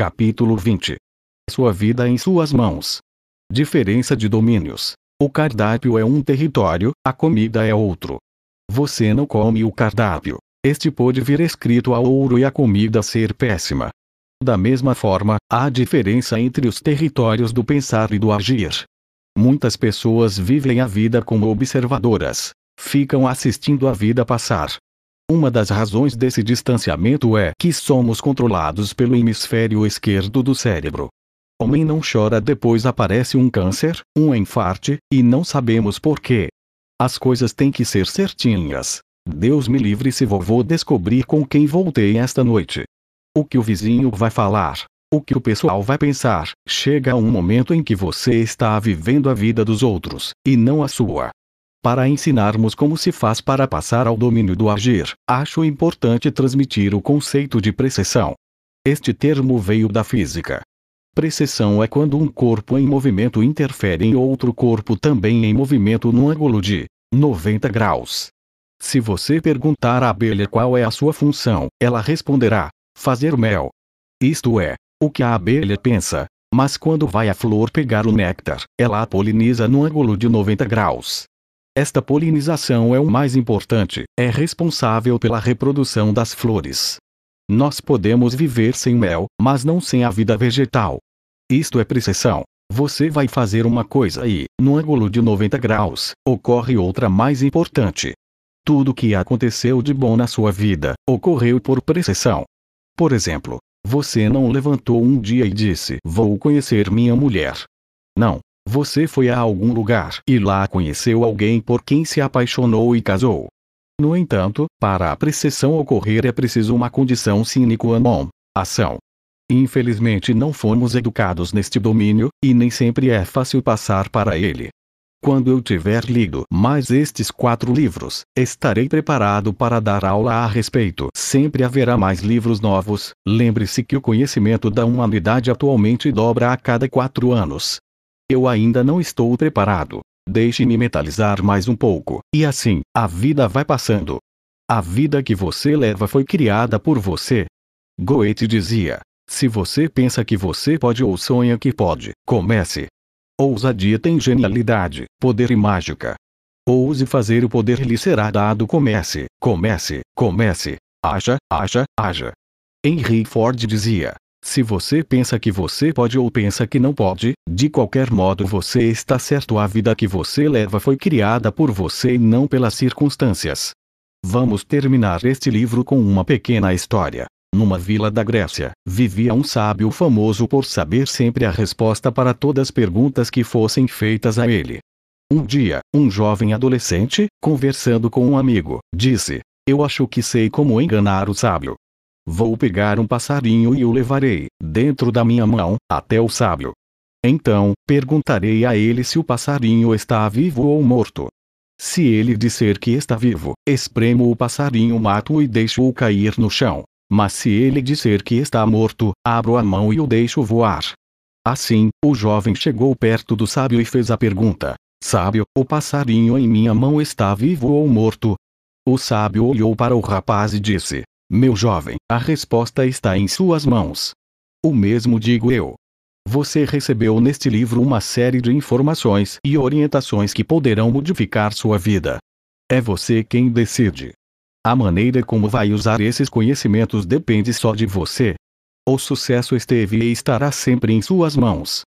Capítulo 20. Sua vida em suas mãos. Diferença de domínios. O cardápio é um território, a comida é outro. Você não come o cardápio. Este pode vir escrito a ouro e a comida ser péssima. Da mesma forma, há diferença entre os territórios do pensar e do agir. Muitas pessoas vivem a vida como observadoras. Ficam assistindo a vida passar, uma das razões desse distanciamento é que somos controlados pelo hemisfério esquerdo do cérebro. Homem não chora depois aparece um câncer, um enfarte, e não sabemos porquê. As coisas têm que ser certinhas. Deus me livre se vovô descobrir com quem voltei esta noite. O que o vizinho vai falar, o que o pessoal vai pensar, chega um momento em que você está vivendo a vida dos outros, e não a sua. Para ensinarmos como se faz para passar ao domínio do agir, acho importante transmitir o conceito de precessão. Este termo veio da física. Precessão é quando um corpo em movimento interfere em outro corpo também em movimento no ângulo de 90 graus. Se você perguntar à abelha qual é a sua função, ela responderá: fazer mel. Isto é, o que a abelha pensa. Mas quando vai a flor pegar o néctar, ela a poliniza no ângulo de 90 graus. Esta polinização é o mais importante, é responsável pela reprodução das flores. Nós podemos viver sem mel, mas não sem a vida vegetal. Isto é precessão. Você vai fazer uma coisa e, no ângulo de 90 graus, ocorre outra mais importante. Tudo que aconteceu de bom na sua vida, ocorreu por precessão. Por exemplo, você não levantou um dia e disse: Vou conhecer minha mulher. Não, você foi a algum lugar e lá conheceu alguém por quem se apaixonou e casou. No entanto, para a precessão ocorrer é preciso uma condição sine qua non, ação. Infelizmente não fomos educados neste domínio, e nem sempre é fácil passar para ele. Quando eu tiver lido mais estes quatro livros, estarei preparado para dar aula a respeito. Sempre haverá mais livros novos. Lembre-se que o conhecimento da humanidade atualmente dobra a cada quatro anos. Eu ainda não estou preparado. Deixe-me metalizar mais um pouco, e assim, a vida vai passando. A vida que você leva foi criada por você. Goethe dizia: se você pensa que você pode ou sonha que pode, comece. Ousadia tem genialidade, poder e mágica. Ouse fazer o poder lhe será dado. Comece, comece, comece. Haja, haja, haja. Henry Ford dizia: se você pensa que você pode ou pensa que não pode, de qualquer modo você está certo. A vida que você leva foi criada por você e não pelas circunstâncias. Vamos terminar este livro com uma pequena história. Numa vila da Grécia, vivia um sábio famoso por saber sempre a resposta para todas as perguntas que fossem feitas a ele. Um dia, um jovem adolescente, conversando com um amigo, disse: Eu acho que sei como enganar o sábio. Vou pegar um passarinho e o levarei, dentro da minha mão, até o sábio. Então, perguntarei a ele se o passarinho está vivo ou morto. Se ele disser que está vivo, espremo o passarinho, mato-o e deixo-o cair no chão. Mas se ele disser que está morto, abro a mão e o deixo voar. Assim, o jovem chegou perto do sábio e fez a pergunta: Sábio, o passarinho em minha mão está vivo ou morto? O sábio olhou para o rapaz e disse: meu jovem, a resposta está em suas mãos. O mesmo digo eu. Você recebeu neste livro uma série de informações e orientações que poderão modificar sua vida. É você quem decide. A maneira como vai usar esses conhecimentos depende só de você. O sucesso esteve e estará sempre em suas mãos.